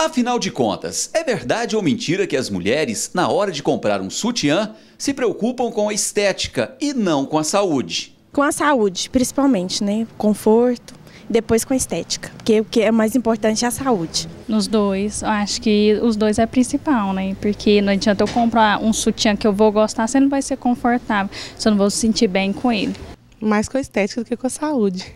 Afinal de contas, é verdade ou mentira que as mulheres, na hora de comprar um sutiã, se preocupam com a estética e não com a saúde? Com a saúde, principalmente, né? Conforto, depois com a estética, porque o que é mais importante é a saúde. Nos dois, eu acho que os dois é principal, né? Porque não adianta eu comprar um sutiã que eu vou gostar, você não vai ser confortável, você não vou se sentir bem com ele. Mais com a estética do que com a saúde.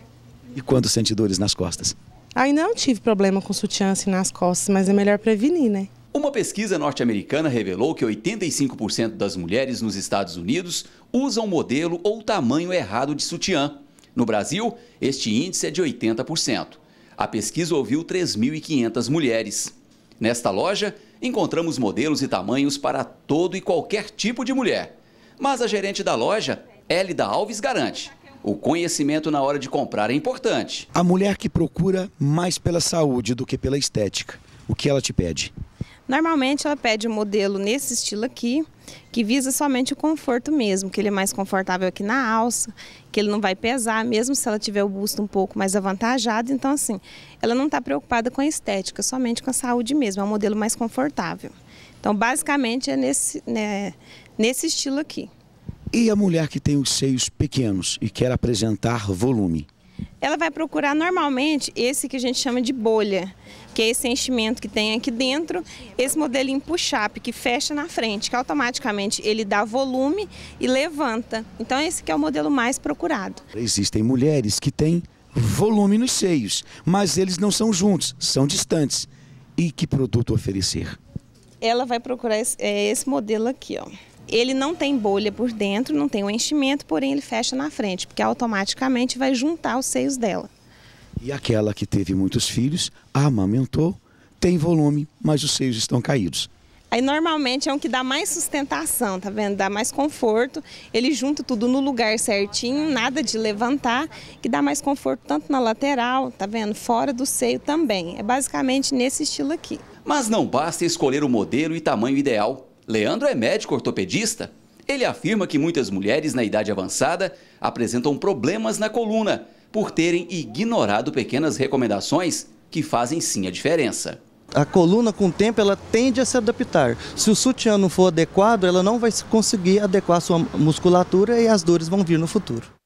E quando sente dores nas costas? Ainda não tive problema com sutiã assim nas costas, mas é melhor prevenir, né? Uma pesquisa norte-americana revelou que 85% das mulheres nos Estados Unidos usam modelo ou tamanho errado de sutiã. No Brasil, este índice é de 80%. A pesquisa ouviu 3.500 mulheres. Nesta loja, encontramos modelos e tamanhos para todo e qualquer tipo de mulher. Mas a gerente da loja, Elida Alves, garante: o conhecimento na hora de comprar é importante. A mulher que procura mais pela saúde do que pela estética, o que ela te pede? Normalmente ela pede um modelo nesse estilo aqui, que visa somente o conforto mesmo, que ele é mais confortável aqui na alça, que ele não vai pesar, mesmo se ela tiver o busto um pouco mais avantajado. Então, assim, ela não está preocupada com a estética, somente com a saúde mesmo, é um modelo mais confortável. Então, basicamente é nesse, né, nesse estilo aqui. E a mulher que tem os seios pequenos e quer apresentar volume? Ela vai procurar normalmente esse que a gente chama de bolha, que é esse enchimento que tem aqui dentro, esse modelinho push-up que fecha na frente, que automaticamente ele dá volume e levanta. Então esse que é o modelo mais procurado. Existem mulheres que têm volume nos seios, mas eles não são juntos, são distantes. E que produto oferecer? Ela vai procurar esse, é, esse modelo aqui, ó ele não tem bolha por dentro, não tem o um enchimento, porém ele fecha na frente, porque automaticamente vai juntar os seios dela. E aquela que teve muitos filhos, amamentou, tem volume, mas os seios estão caídos. Aí normalmente é um que dá mais sustentação, tá vendo? Dá mais conforto. Ele junta tudo no lugar certinho, nada de levantar, que dá mais conforto tanto na lateral, tá vendo? Fora do seio também. É basicamente nesse estilo aqui. Mas não basta escolher o modelo e tamanho ideal Leandro é médico ortopedista. Ele afirma que muitas mulheres na idade avançada apresentam problemas na coluna por terem ignorado pequenas recomendações que fazem sim a diferença. A coluna, com o tempo, ela tende a se adaptar. Se o sutiã não for adequado, ela não vai conseguir adequar sua musculatura e as dores vão vir no futuro.